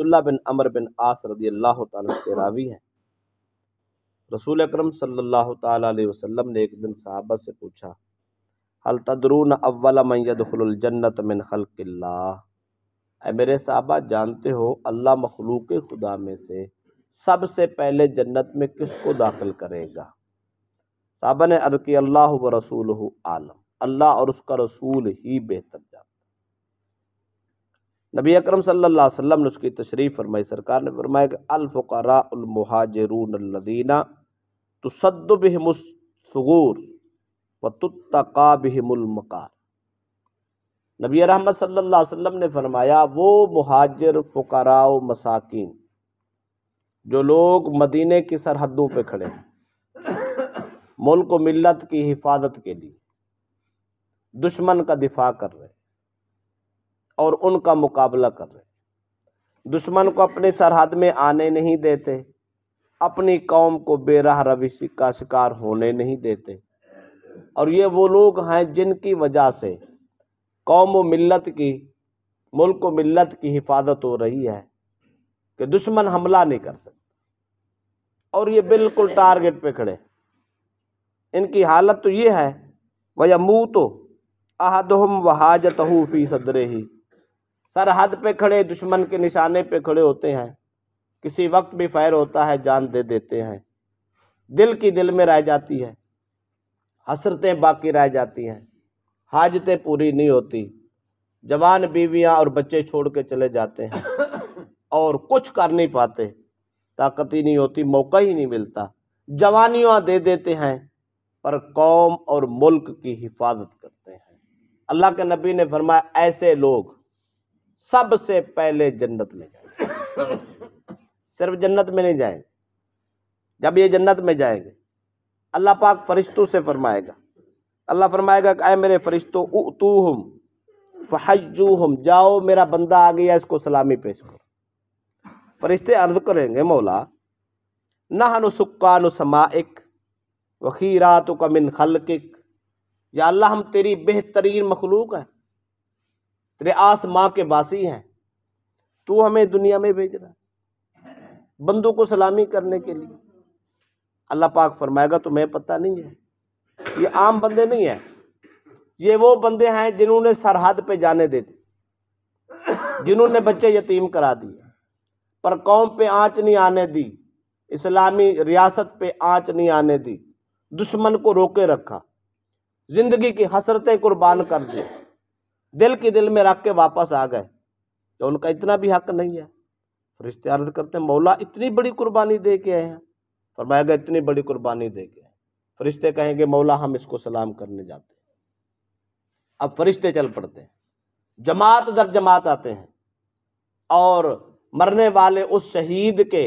अब्दुल्ला बिन अमर बिन आस रदी अल्लाह के रावी हैं रसूल अक्रम सम ने एक दिन साहबा से पूछा हल तदरून अव्वल मैदुलजन्नत मिन खल्किल्ला मेरे साहबा जानते हो अल्लाह मखलूक खुदा में से सबसे पहले जन्नत में किसको दाखिल करेगा साहबा ने अर्द किया अल्लाह व रसूल आलम अल्लाह और उसका रसूल ही बेहतर नबी अकरम सल्लल्लाहु अलैहि वसल्लम ने उसकी तशरीफ़ फरमाई सरकार ने फरमाया कि अलफ़रामहाजरूनदीना तो सद्दबहमसूर वतुत्तकाबहमकार नबी रहमत सल्लल्लाहु अलैहि वसल्लम ने फरमाया वो महाजर फ़करा मसाकिन जो लोग मदीने की सरहदों पे खड़े हैं मुल्क मिलत की हिफाजत के लिए दुश्मन का दिफा कर रहे हैं और उनका मुकाबला कर रहे दुश्मन को अपने सरहद में आने नहीं देते अपनी कौम को बेरह रविश का शिकार होने नहीं देते और ये वो लोग हैं जिनकी वजह से कौम व मिलत की मुल्क व मिलत की हिफाजत हो रही है कि दुश्मन हमला नहीं कर सकता और ये बिल्कुल टारगेट पे खड़े इनकी हालत तो ये है वह मुँह तो हम वहाजत हूँ फ़ी सदरे ही सरहद पे खड़े दुश्मन के निशाने पे खड़े होते हैं किसी वक्त भी फायर होता है जान दे देते हैं दिल की दिल में रह जाती है हसरतें बाकी रह जाती हैं हाजतें पूरी नहीं होती जवान बीवियां और बच्चे छोड़ के चले जाते हैं और कुछ कर नहीं पाते ताकत ही नहीं होती मौका ही नहीं मिलता जवानियाँ दे देते हैं पर कौम और मुल्क की हिफाजत करते हैं अल्लाह के नबी ने फरमाया ऐसे लोग सबसे पहले जन्नत में जाएंगे सिर्फ जन्नत में नहीं जाएंगे जब ये जन्नत में जाएंगे अल्लाह पाक फरिश्तों से फरमाएगा अल्लाह फरमाएगा कि आए मेरे फरिश्तों तू हम फहजू हम जाओ मेरा बंदा आ गया इसको सलामी पेश करो फरिश्ते अर्ज करेंगे मौला नहनु सुक्कान समाइक वखीरा तो कमिन खलकिक या अल्लाह हम तेरी बेहतरीन मखलूक है तेरे माँ के बासी हैं तू हमें दुनिया में भेज रहा है बंदों को सलामी करने के लिए अल्लाह पाक फरमाएगा तो मैं पता नहीं है ये आम बंदे नहीं हैं ये वो बंदे हैं जिन्होंने सरहद पे जाने दे दी जिन्होंने बच्चे यतीम करा दिए पर कौम पे आँच नहीं आने दी इस्लामी रियासत पे आँच नहीं आने दी दुश्मन को रोके रखा ज़िंदगी की हसरतें कुर्बान कर दी दिल के दिल में रख के वापस आ गए तो उनका इतना भी हक नहीं है फरिश्ते अर्ज करते हैं मौला इतनी बड़ी कुर्बानी दे के आए हैं फरमाया गया इतनी बड़ी कुर्बानी दे के आए फरिश्ते कहेंगे मौला हम इसको सलाम करने जाते हैं अब फरिश्ते चल पड़ते हैं जमात दर जमात आते हैं और मरने वाले उस शहीद के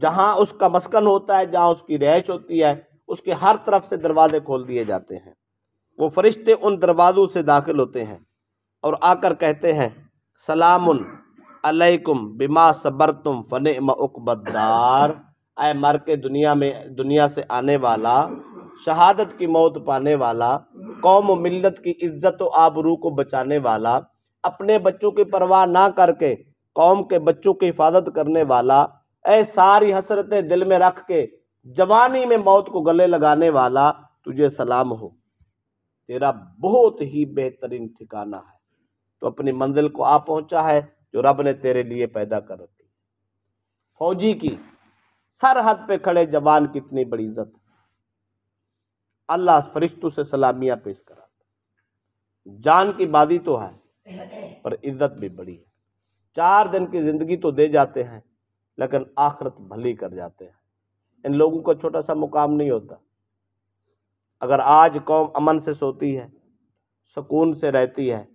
जहाँ उसका मस्कन होता है जहाँ उसकी रहश होती है उसके हर तरफ से दरवाजे खोल दिए जाते हैं वो फरिश्ते उन दरवाज़ों से दाखिल होते हैं और आकर कहते हैं सलाम अलैकुम बिमा सबर तुम फ़न मकबदार आए मर के दुनिया में दुनिया से आने वाला शहादत की मौत पाने वाला कौम मिलत की इज्जत व आबरू को बचाने वाला अपने बच्चों की परवाह ना करके कौम के बच्चों की हिफाजत करने वाला ऐ सारी हसरतें दिल में रख के जवानी में मौत को गले लगाने वाला तुझे सलाम हो तेरा बहुत ही बेहतरीन ठिकाना है तो अपनी मंजिल को आ पहुंचा है जो रब ने तेरे लिए पैदा कर रखी फौजी की सरहद पे खड़े जवान कितनी बड़ी इज्जत अल्लाह फरिश्तों से सलामिया पेश करा जान की बाधी तो है पर इज्जत भी बड़ी है चार दिन की ज़िंदगी तो दे जाते हैं लेकिन आखरत भली कर जाते हैं इन लोगों का छोटा सा मुकाम नहीं होता अगर आज कौम अमन से सोती है सुकून से रहती है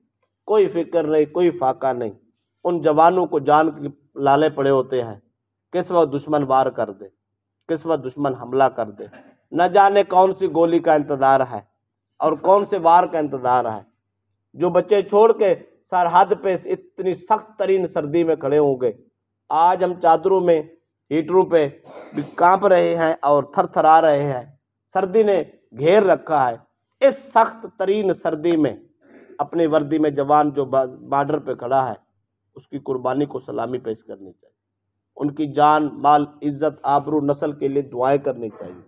कोई फिक्र नहीं कोई फाका नहीं उन जवानों को जान के लाले पड़े होते हैं किस वक्त दुश्मन वार कर दे किस वक्त दुश्मन हमला कर दे न जाने कौन सी गोली का इंतज़ार है और कौन से वार का इंतज़ार है जो बच्चे छोड़ के सरहद पे इतनी सख्त तरीन सर्दी में खड़े होंगे आज हम चादरों में हीटरों पे भी काँप रहे हैं और थरथरा रहे हैं सर्दी ने घेर रखा है इस सख्त तरीन सर्दी में अपनी वर्दी में जवान जो बॉर्डर पे खड़ा है उसकी कुर्बानी को सलामी पेश करनी चाहिए उनकी जान माल इज्जत आबरू नस्ल के लिए दुआएं करनी चाहिए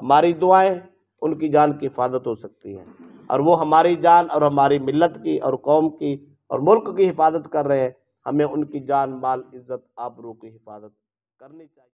हमारी दुआएं उनकी जान की हिफाजत हो सकती है और वो हमारी जान और हमारी मिलत की और कौम की और मुल्क की हिफाजत कर रहे हैं हमें उनकी जान माल इज्जत आबरू की हिफाजत करनी चाहिए